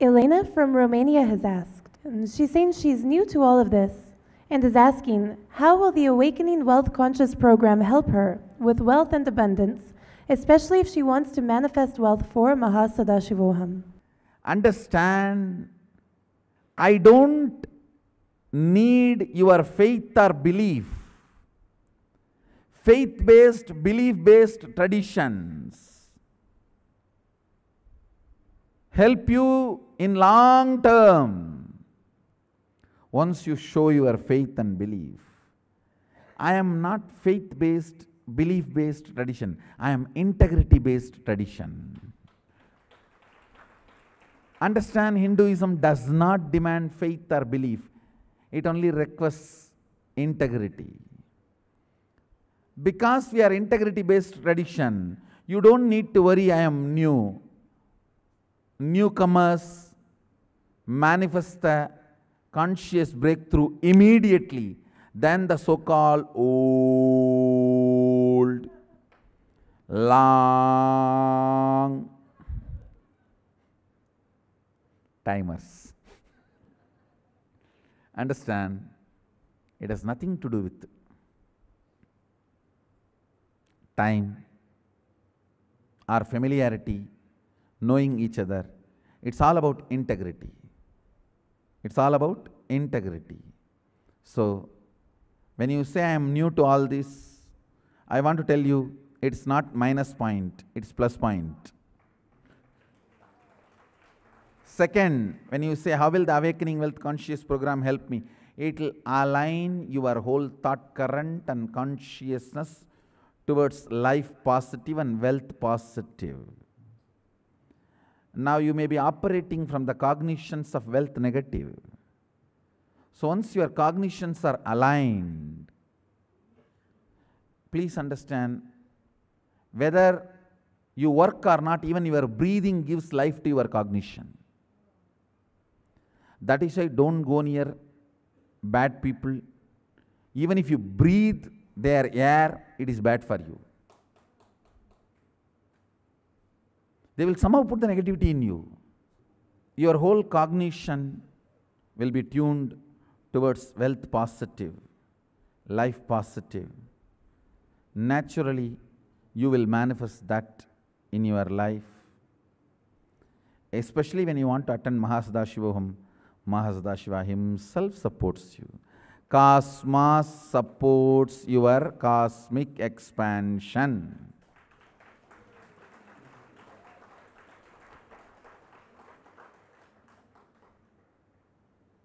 Elena from Romania has asked, and she's saying she's new to all of this and is asking, how will the Awakening Wealth Conscious program help her with wealth and abundance, especially if she wants to manifest wealth for Mahasadashivoham? Understand, I don't need your faith or belief, faith based, belief based traditions help you in long term once you show your faith and belief. I am not faith based, belief based tradition, I am integrity based tradition. Understand Hinduism does not demand faith or belief, it only requests integrity. Because we are integrity based tradition, you don't need to worry, I am new newcomers manifest a conscious breakthrough immediately than the so called old, long timers. Understand, it has nothing to do with time or familiarity knowing each other. It's all about integrity. It's all about integrity. So, when you say I am new to all this, I want to tell you it's not minus point, it's plus point. Second, when you say, How will the Awakening Wealth Conscious program help me? It will align your whole thought current and consciousness towards life positive and wealth positive now you may be operating from the cognitions of wealth negative. So once your cognitions are aligned, please understand whether you work or not, even your breathing gives life to your cognition. That is why don't go near bad people. Even if you breathe their air, it is bad for you. They will somehow put the negativity in you. Your whole cognition will be tuned towards wealth positive, life positive. Naturally, you will manifest that in your life. Especially when you want to attend Mahasadashivoham, Mahasadashiva himself supports you. Cosmos supports your cosmic expansion.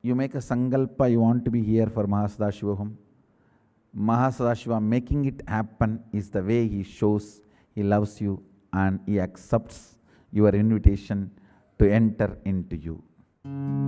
you make a sankalpa, you want to be here for Mahasada Home. making it happen is the way he shows he loves you and he accepts your invitation to enter into you.